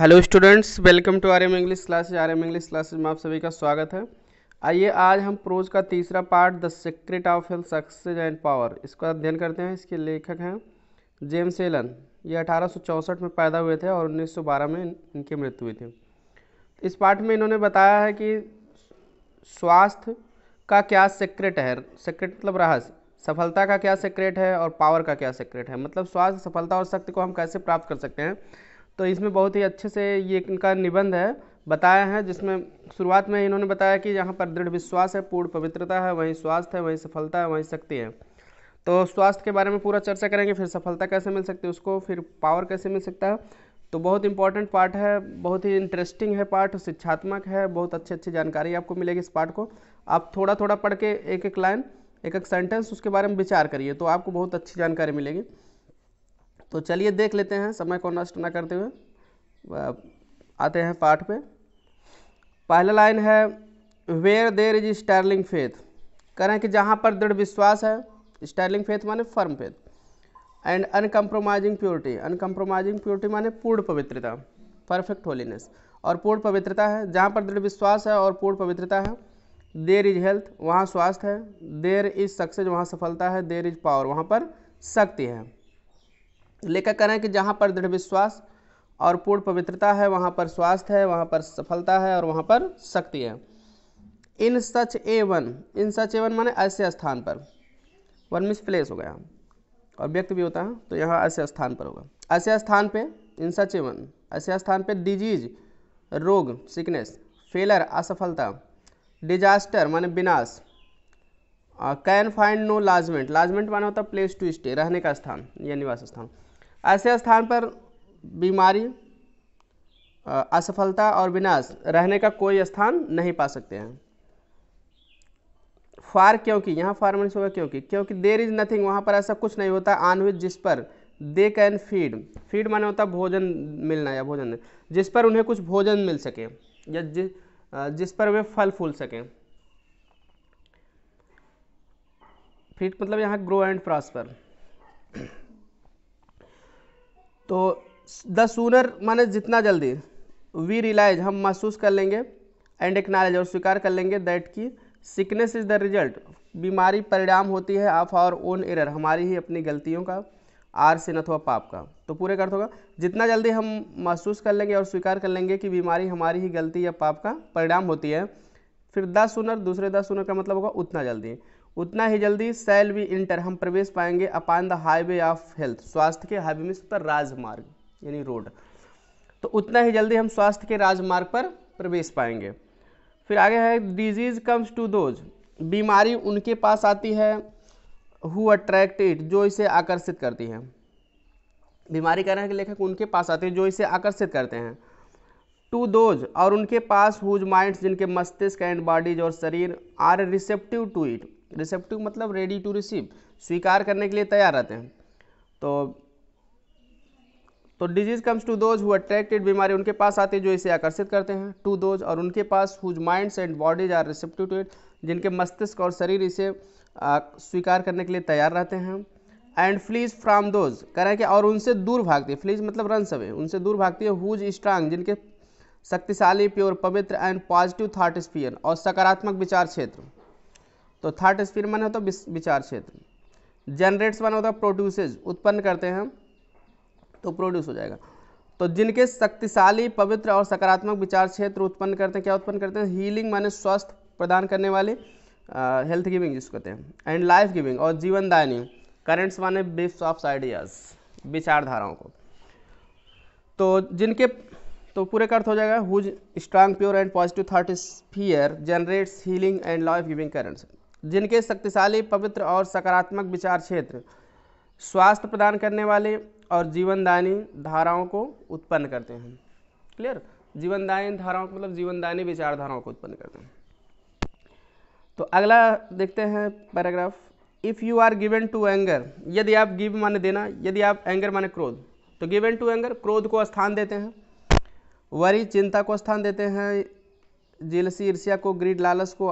hello students welcome to R M English classes R M English classes में आप सभी का स्वागत है आइए आज हम प्रोज का तीसरा part the secret of health success and power इसका अध्ययन करते हैं इसके लेखक हैं जेम्स एलन ये अठारह में पैदा हुए थे और 1912 में इनकी मृत्यु हुई थी इस पार्ट में इन्होंने बताया है कि स्वास्थ्य का क्या सीक्रेट है सीक्रेट मतलब रहस्य सफलता का क्या सीक्रेट है और पावर का क्या सीक्रेट है मतलब स्वास्थ्य सफलता और शक्ति को हम कैसे प्राप्त कर सकते हैं तो इसमें बहुत ही अच्छे से ये इनका निबंध है बताया है जिसमें शुरुआत में इन्होंने बताया कि यहाँ पर दृढ़ विश्वास है पूर्ण पवित्रता है वहीं स्वास्थ्य है वहीं सफलता है वहीं शक्ति है तो स्वास्थ्य के बारे में पूरा चर्चा करेंगे फिर सफलता कैसे मिल सकती है उसको फिर पावर कैसे मिल सकता है तो बहुत इंपॉर्टेंट पार्ट है बहुत ही इंटरेस्टिंग है पार्ट शिक्षात्मक है बहुत अच्छी अच्छी जानकारी आपको मिलेगी इस पार्ट को आप थोड़ा थोड़ा पढ़ के एक एक लाइन एक एक सेंटेंस उसके बारे में विचार करिए तो आपको बहुत अच्छी जानकारी मिलेगी तो चलिए देख लेते हैं समय को नष्ट ना करते हुए आते हैं पाठ पे पहला लाइन है where there is sterling faith करें कि जहाँ पर दृढ़ विश्वास है स्टर्लिंग फेथ माने firm faith and uncompromising purity uncompromising purity माने पूर्ण पवित्रता परफेक्ट होलीनेस और पूर्ण पवित्रता है जहाँ पर दृढ़ विश्वास है और पूर्ण पवित्रता है देर इज हेल्थ वहाँ स्वास्थ्य है देर इज सक्सेस वहाँ सफलता है देर इज पावर वहाँ पर शक्ति है लेखक करें कि जहाँ पर दृढ़ विश्वास और पूर्ण पवित्रता है वहाँ पर स्वास्थ्य है वहाँ पर सफलता है और वहाँ पर शक्ति है इन सच ए one in such A one माने ऐसे स्थान पर वन मिस प्लेस हो गया और व्यक्ति भी होता है तो यहाँ ऐसे स्थान पर होगा ऐसे स्थान पे इन सच ए वन ऐसे स्थान पे डिजीज रोग सिकनेस फेलर असफलता डिजास्टर माने विनाश can find no lodgement lodgement माने होता है प्लेस टू स्टे रहने का स्थान या निवास स्थान ऐसे स्थान पर बीमारी असफलता और विनाश रहने का कोई स्थान नहीं पा सकते हैं फार क्योंकि यहाँ फार मनीष होगा क्योंकि क्योंकि देर इज नथिंग वहाँ पर ऐसा कुछ नहीं होता आन विच जिस पर दे कैन फीड फीड माने होता भोजन मिलना या भोजन जिस पर उन्हें कुछ भोजन मिल सके या जि, जिस पर वे फल फूल सकें फीड मतलब यहाँ ग्रो एंड प्रॉस्पर तो द सूनर माने जितना जल्दी वी रिलाइज हम महसूस कर लेंगे एंड एक्नॉलेज और स्वीकार कर लेंगे दैट की सिकनेस इज़ द रिजल्ट बीमारी परिणाम होती है ऑफ आवर ओन एरर हमारी ही अपनी गलतियों का आर सिन अथवा पाप का तो पूरे अर्थ होगा जितना जल्दी हम महसूस कर लेंगे और स्वीकार कर लेंगे कि बीमारी हमारी ही गलती या पाप का परिणाम होती है फिर दस सुनर दूसरे दस सुनर का मतलब होगा उतना जल्दी उतना ही जल्दी सेल वी इंटर हम प्रवेश पाएंगे upon the highway of health स्वास्थ्य के हाईवे में पर राजमार्ग यानी रोड तो उतना ही जल्दी हम स्वास्थ्य के राजमार्ग पर प्रवेश पाएंगे फिर आगे है डिजीज कम्स टू दोज बीमारी उनके पास आती है हु अट्रैक्टेड जो इसे आकर्षित करती है बीमारी कह रहे हैं कि लेखक उनके पास आते हैं जो इसे आकर्षित करते हैं टू दोज और उनके पास हुज माइंड्स जिनके मस्तिष्क एंड बॉडीज और शरीर are receptive to it receptive मतलब रेडी टू रिसीव स्वीकार करने के लिए तैयार रहते हैं तो तो disease comes to those who attracted बीमारी उनके पास आती है जो इसे आकर्षित करते हैं टू दोज और उनके पास whose minds and bodies are receptive to it जिनके मस्तिष्क और शरीर इसे स्वीकार करने के लिए तैयार रहते हैं एंड फ्लीज फ्राम दोज करें कि और उनसे दूर भागती है फ्लीज मतलब रन सवे उनसे दूर भागती है हुज स्ट्रांग जिनके शक्तिशाली प्योर पवित्र एंड पॉजिटिव थाट स्पियर और सकारात्मक विचार क्षेत्र तो थर्ड स्पीयर माने होता है विचार क्षेत्र जनरेट्स माने होता है प्रोड्यूसेज उत्पन्न करते हैं तो प्रोड्यूस हो जाएगा तो जिनके शक्तिशाली पवित्र और सकारात्मक विचार क्षेत्र उत्पन्न करते हैं क्या उत्पन्न करते हैं हीलिंग माने स्वस्थ प्रदान करने वाले हेल्थ गिविंग जिसको कहते हैं एंड लाइफ गिविंग और जीवनदायनी करेंट्स माने बिफ्स ऑफ आइडियाज़ विचारधाराओं को तो जिनके तो पूरे अर्थ हो जाएगा whose strong pure and positive थर्ट sphere generates healing and life giving currents जिनके शक्तिशाली पवित्र और सकारात्मक विचार क्षेत्र स्वास्थ्य प्रदान करने वाले और जीवनदानी धाराओं को उत्पन्न करते हैं क्लियर जीवनदानी धाराओं को मतलब जीवनदानी विचारधाराओं को उत्पन्न करते हैं तो अगला देखते हैं paragraph if you are given to anger यदि आप गिव माने देना यदि आप एंगर माने क्रोध तो गिवन टू एंगर क्रोध को स्थान देते हैं वरी चिंता को स्थान देते हैं जिलसी ईर्ष्या को ग्रीड लालस को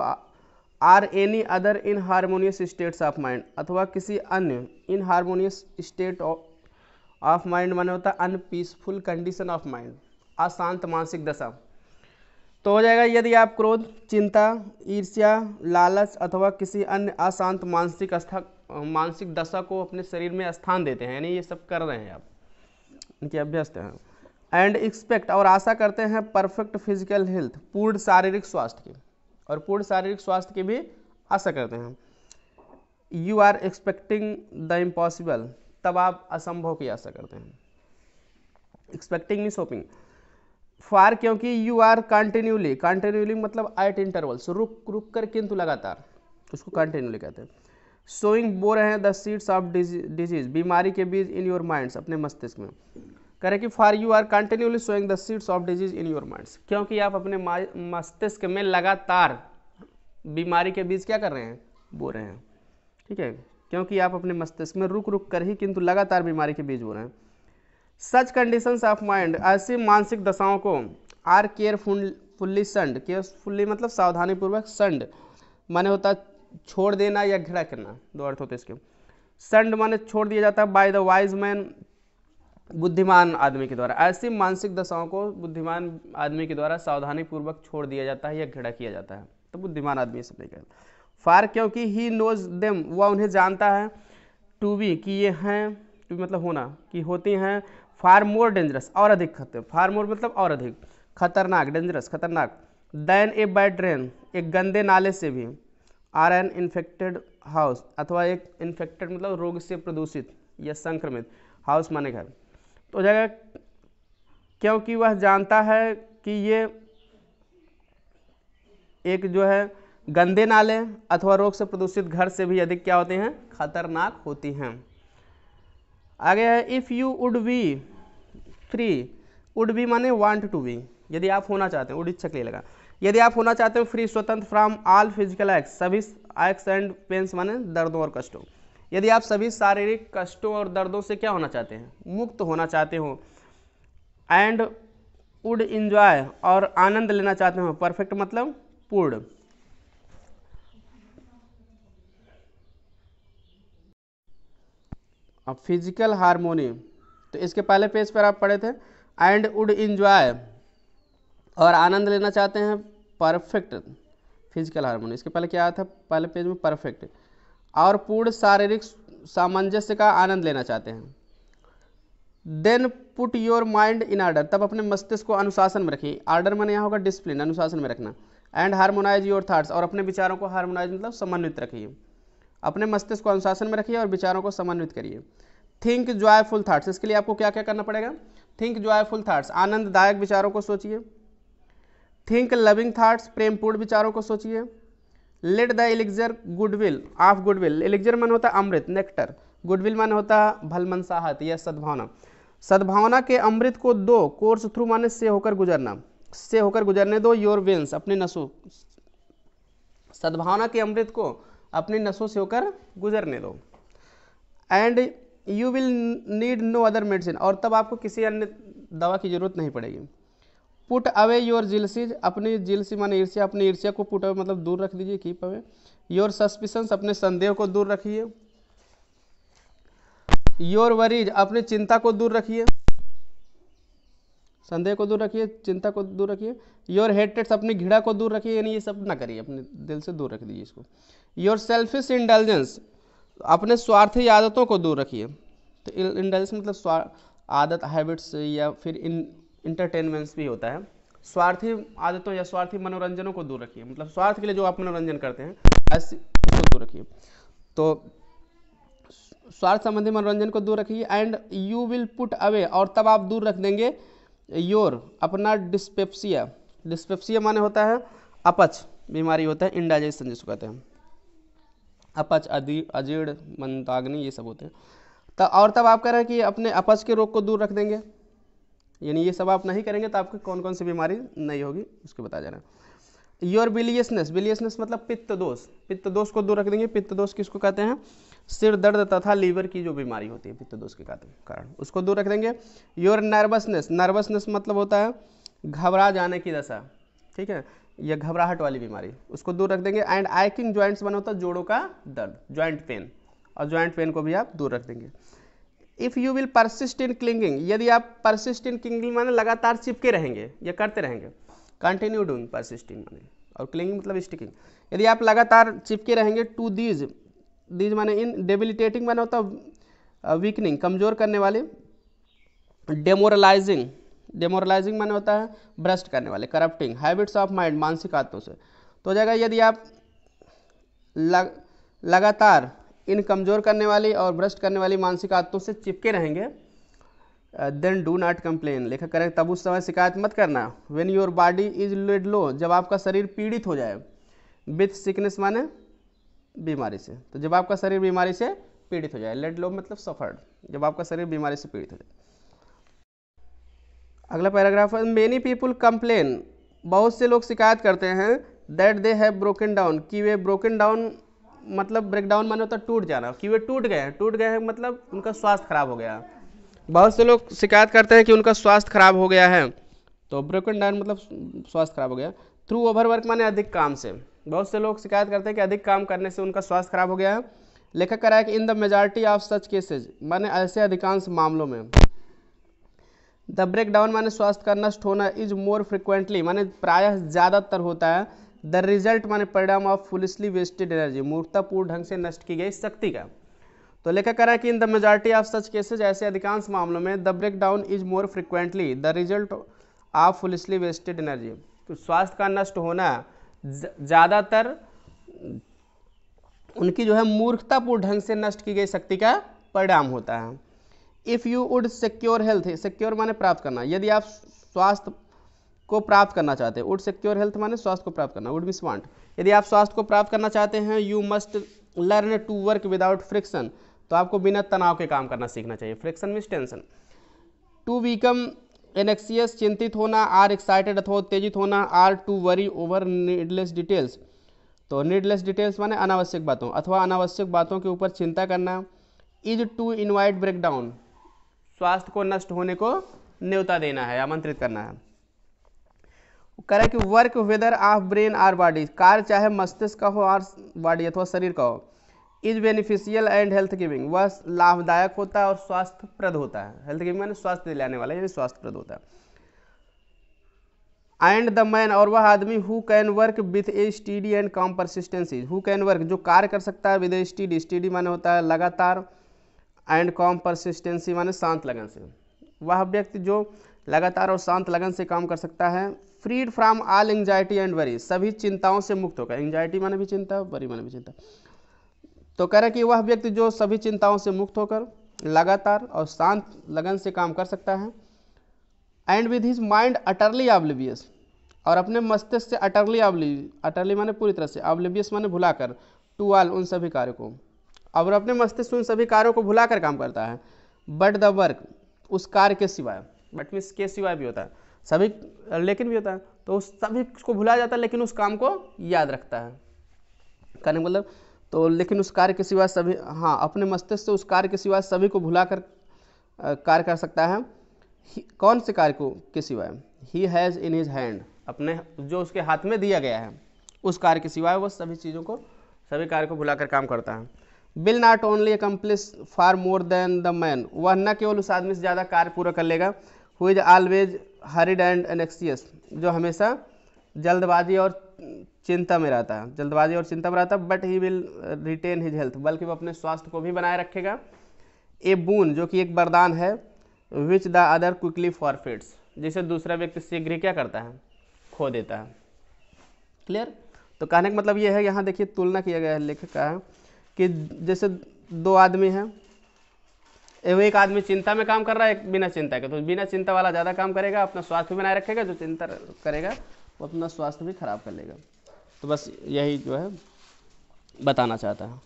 or any other inharmonious states of mind अथवा किसी अन्य inharmonious state of mind माने होता है अनपीसफुल कंडीशन ऑफ माइंड अशांत मानसिक दशा तो हो जाएगा यदि आप क्रोध चिंता ईर्ष्या लालच अथवा किसी अन्य अशांत मानसिक अस्था मानसिक दशा को अपने शरीर में स्थान देते हैं यानी ये सब कर रहे हैं आप इनके अभ्यस्त हैं एंड एक्सपेक्ट और आशा करते हैं परफेक्ट फिजिकल हेल्थ पूर्ण शारीरिक स्वास्थ्य की और पूर्ण शारीरिक स्वास्थ्य की भी आशा करते हैं you are expecting the impossible तब आप असंभव की आशा करते हैं एक्सपेक्टिंग मीन्स होपिंग फार क्योंकि यू आर कंटिन्यूली कंटिन्यूली मतलब एट इंटरवल्स रुक रुक कर किंतु लगातार उसको कंटिन्यूली कहते हैं सोइंग बो रहे हैं द सीड्स ऑफ डिजीज बीमारी के बीज इन योर माइंड्स अपने मस्तिष्क में करें कि for you are continuously sowing the seeds of disease in your minds क्योंकि आप अपने मस्तिष्क में लगातार बीमारी के बीज क्या कर रहे हैं बो रहे हैं ठीक है क्योंकि आप अपने मस्तिष्क में रुक रुक कर ही किंतु लगातार बीमारी के बीज बो रहे हैं सच कंडीशन ऑफ माइंड ऐसी मानसिक दशाओं को आर केयरफुल्ली संड केयरफुल्ली मतलब सावधानीपूर्वक संड माने होता छोड़ देना या घृणा करना दो अर्थ होते इसके संड माने छोड़ दिया जाता है बाय द वाइज मैन बुद्धिमान आदमी के द्वारा ऐसी मानसिक दशाओं को बुद्धिमान आदमी के द्वारा सावधानी पूर्वक छोड़ दिया जाता है या घृणा किया जाता है तो बुद्धिमान आदमी सब नहीं कहता फार क्योंकि ही नोज देम वह उन्हें जानता है टू बी कि ये हैं टू मतलब होना कि होती हैं फार मोर डेंजरस और अधिक खतरे फार मोर मतलब और अधिक खतरनाक डेंजरस खतरनाक दैन ए बैड ड्रेन एक गंदे नाले से भी आर एन इन्फेक्टेड हाउस अथवा एक इन्फेक्टेड मतलब रोग से प्रदूषित या संक्रमित हाउस माने घर तो हो जाएगा क्योंकि वह जानता है कि ये एक जो है गंदे नाले अथवा रोग से प्रदूषित घर से भी अधिक क्या होते हैं खतरनाक होती हैं आगे है if you would be free would be माने वांट टू बी यदि आप होना चाहते हैं वुड इच्छा के लगा यदि आप होना चाहते हो फ्री स्वतंत्र फ्रॉम ऑल फिजिकल एक्स सभी एक्स एंड पेंस माने दर्दों और कष्टों यदि आप सभी शारीरिक कष्टों और दर्दों से क्या होना चाहते हैं मुक्त होना चाहते हो एंड वुड इंजॉय और आनंद लेना चाहते हो परफेक्ट मतलब पूर्ण अब फिजिकल हारमोनी तो इसके पहले पेज पर आप पढ़े थे एंड वुड इंजॉय और आनंद लेना चाहते हैं परफेक्ट फिजिकल हारमोनी इसके पहले क्या आया था पहले पेज में परफेक्ट और पूर्ण शारीरिक सामंजस्य का आनंद लेना चाहते हैं then put your mind in order तब अपने मस्तिष्क को अनुशासन में रखिए आर्डर मैंने यहाँ होगा डिसिप्लिन अनुशासन में रखना एंड हारमोनाइज योर थाट्स और अपने विचारों को हारमोनाइज मतलब समन्वित रखिए अपने मस्तिष्क को अनुशासन में रखिए और विचारों को समन्वित करिए थिंक जॉयफुल थाट्स इसके लिए आपको क्या क्या करना पड़ेगा थिंक जॉयफुल थाट्स आनंददायक विचारों को सोचिए थिंक लविंग थाट्स प्रेमपूर्ण विचारों को सोचिए let the elixir goodwill of goodwill elixir मन होता है अमृत नेक्टर गुडविल मन होता है साहत या सद्भावना सद्भावना के अमृत को दो कोर्स थ्रू माने से होकर गुजरना से होकर गुजरने दो योर वेंस अपने नसों सद्भावना के अमृत को अपने नसों से होकर गुजरने दो and you will need no other medicine और तब आपको किसी अन्य दवा की ज़रूरत नहीं पड़ेगी पुट अवे योर जिलसीज अपनी जिलसी माने ईर्ष्या अपनी ईर्ष्या को पुट अवे मतलब दूर रख दीजिए कीप अवे योर सस्पिशंस अपने संदेह को दूर रखिए योर वरीज अपनी चिंता को दूर रखिए संदेह को दूर रखिए चिंता को दूर रखिए योर हेट्रेट्स अपनी घिड़ा को दूर रखिए यानी ये सब ना करिए अपने दिल से दूर रख दीजिए इसको योर सेल्फिश इंटेलिजेंस अपने स्वार्थी आदतों को दूर रखिए तो इंटेलिजेंस मतलब आदत हैबिट्स या फिर इन इंटरटेनमेंट्स भी होता है स्वार्थी आदतों या स्वार्थी मनोरंजनों को दूर रखिए मतलब स्वार्थ के लिए जो आप मनोरंजन करते हैं उसको दूर रखिए तो स्वार्थ संबंधी मनोरंजन को दूर रखिए and you will put away और तब आप दूर रख देंगे योर अपना डिस्पेप्सिया डिस्पेप्सिया माने होता है अपच बीमारी होता है इंडाइजेशन जिसको कहते हैं अपच अधि अजीर्ण मंदाग्नि ये सब होते हैं तो और तब आप कह रहे हैं कि अपने अपच के रोग को दूर रख देंगे यानी ये सब आप नहीं करेंगे तो आपकी कौन कौन सी बीमारी नहीं होगी उसको बता जाना योर बिलियसनेस बिलियसनेस मतलब पित्त दोष पित्त दोष को दूर रख देंगे पित्त दोष किसको कहते हैं सिर दर्द तथा लीवर की जो बीमारी होती है पित्त दोष के कारण उसको दूर रख देंगे योर नर्वसनेस नर्वसनेस मतलब होता है घबरा जाने की दशा ठीक है यह घबराहट वाली बीमारी उसको दूर रख देंगे एंड आइकिंग ज्वाइंट्स बना होता है जोड़ों का दर्द ज्वाइंट पेन और ज्वाइंट पेन को भी आप दूर रख देंगे if you will persist in clinging यदि आप परसिस्ट इन क्लिंगिंग माने लगातार चिपके रहेंगे या करते रहेंगे कंटिन्यू डूइंग परसिस्टिंग माने और क्लिंगिंग मतलब स्टिकिंग यदि आप लगातार चिपके रहेंगे टू दीज दीज माने इन डेबिलिटेटिंग माने होता है वीकनिंग कमज़ोर करने वाले डेमोरलाइजिंग डेमोरलाइजिंग माने होता है भ्रष्ट करने वाले करप्टिंग हैबिट्स ऑफ माइंड मानसिक आदतों से तो हो जाएगा यदि आप लग, लगातार इन कमज़ोर करने वाली और भ्रष्ट करने वाली मानसिक आदतों से चिपके रहेंगे देन डू नॉट कंप्लेन लेखक करें तब उस समय शिकायत मत करना when your body is laid low जब आपका शरीर पीड़ित हो जाए विथ सिकनेस माने बीमारी से तो जब आपका शरीर बीमारी से पीड़ित हो जाए लेड लो मतलब सफर्ड जब आपका शरीर बीमारी से पीड़ित हो जाए अगला पैराग्राफ है मेनी पीपुल कंप्लेन बहुत से लोग शिकायत करते हैं that they have broken down कि वे ब्रोकन डाउन मतलब ब्रेकडाउन माने होता तो टूट जाना कि वे टूट गए हैं टूट गए मतलब उनका स्वास्थ्य खराब हो गया बहुत से लोग शिकायत करते हैं कि उनका स्वास्थ्य खराब हो गया है तो एंड डाउन मतलब स्वास्थ्य खराब हो गया थ्रू ओवर वर्क माने अधिक काम से बहुत से लोग शिकायत करते हैं कि अधिक काम करने से उनका स्वास्थ्य खराब हो गया है लेखक कह रहा है कि in the majority of such cases माने ऐसे अधिकांश मामलों में द ब्रेक डाउन माने स्वास्थ्य का नष्ट होना इज मोर फ्रिक्वेंटली माने प्रायः ज़्यादातर होता है द रिजल्ट माने परिणाम ऑफ फुलिसली वेस्टेड एनर्जी मूर्तापूर्ण ढंग से नष्ट की गई शक्ति का तो लेखक कह रहा है कि in the majority of such cases ऐसे अधिकांश मामलों में the break down is more frequently the result of foolishly wasted energy तो स्वास्थ्य का नष्ट होना ज़्यादातर उनकी जो है मूर्खतापूर्ण ढंग से नष्ट की गई शक्ति का परिणाम होता है if you would secure health secure माने प्राप्त करना यदि आप स्वास्थ्य को प्राप्त करना चाहते हैं वुड सिक्योर हेल्थ माने स्वास्थ्य को प्राप्त करना वुड मिस वांट यदि आप स्वास्थ्य को प्राप्त करना चाहते हैं you must learn to work without friction तो आपको बिना तनाव के काम करना सीखना चाहिए फ्रिक्शन मिस टेंशन टू बीकम एनेक्सियस चिंतित होना आर एक्साइटेड अथवा उत्तेजित होना or to worry over needless details तो नीडलेस डिटेल्स माने अनावश्यक बातों अथवा अनावश्यक बातों के ऊपर चिंता करना इज टू इन्वाइट ब्रेकडाउन स्वास्थ्य को नष्ट होने को न्यौता देना है आमंत्रित करना है कह कि work whether of brain or body कार्य चाहे मस्तिष्क का हो और बॉडी अथवा शरीर का हो is beneficial and health giving वह लाभदायक होता है और स्वास्थ्यप्रद होता है हेल्थ गिविंग मैंने स्वास्थ्य दिलाने वाला यानी स्वास्थ्यप्रद होता है एंड द मैन और वह आदमी who can work with a steady and calm persistency who can work जो कार्य कर सकता है विद ए स्टीडी स्टीडी माने होता है लगातार एंड कॉम परसिस्टेंसी माने शांत लगन से वह व्यक्ति जो लगातार और शांत लगन से काम कर सकता है freed from all anxiety and worry सभी चिंताओं से मुक्त होकर एंगजाइटी माने भी चिंता वरी माने भी चिंता तो कह रहे कि वह व्यक्ति जो सभी चिंताओं से मुक्त होकर लगातार और शांत लगन से काम कर सकता है and with his mind utterly oblivious और अपने मस्तिष्क से अटरली ऑब्लिव अटरली माने पूरी तरह से ऑब्लिवियस माने भुलाकर टू ऑल उन सभी कार्यों को और अपने मस्तिष्क उन सभी कार्यों को भुला कर काम करता है बट द वर्क उस कार्य के सिवाय बट मीन्स के सिवाय भी होता है सभी लेकिन भी होता है तो सभी को भुला जाता है लेकिन उस काम को याद रखता है कहने का मतलब तो लेकिन उस कार्य के सिवा सभी हाँ अपने मस्तिष्क से उस कार्य के सिवा सभी को भुला कर कार्य कर सकता है कौन से कार्य को के सिवाय he has in his hand अपने जो उसके हाथ में दिया गया है उस कार्य के सिवाय वो सभी चीज़ों को सभी कार्य को भुलाकर काम करता है will not only accomplish far more than the man वह न केवल उस आदमी से ज़्यादा कार्य पूरा कर लेगा who is always hurried and anxious जो हमेशा जल्दबाजी और चिंता में रहता है जल्दबाजी और चिंता में रहता है but he will retain his health बल्कि वो अपने स्वास्थ्य को भी बनाए रखेगा ए बून जो कि एक वरदान है which the other quickly forfeits जिसे दूसरा व्यक्ति शीघ्र ही क्या करता है खो देता है क्लियर तो कहने का मतलब ये यह है यहाँ देखिए तुलना किया गया है लेखक का है कि जैसे दो आदमी हैं एक आदमी चिंता में काम कर रहा है एक बिना चिंता के तो बिना चिंता वाला ज़्यादा काम करेगा अपना स्वास्थ्य भी बनाए रखेगा जो चिंता करेगा वो अपना स्वास्थ्य भी खराब कर लेगा तो बस यही जो है बताना चाहता हूँ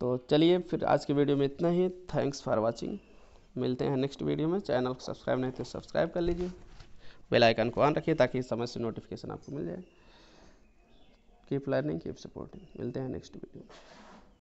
तो चलिए फिर आज के वीडियो में इतना ही थैंक्स फॉर वॉचिंग मिलते हैं नेक्स्ट वीडियो में चैनल को सब्सक्राइब नहीं तो सब्सक्राइब कर लीजिए बेल आइकन को ऑन रखिए ताकि समय से नोटिफिकेशन आपको मिल जाए कीप लर्निंग कीप सपोर्टिंग मिलते हैं नेक्स्ट वीडियो में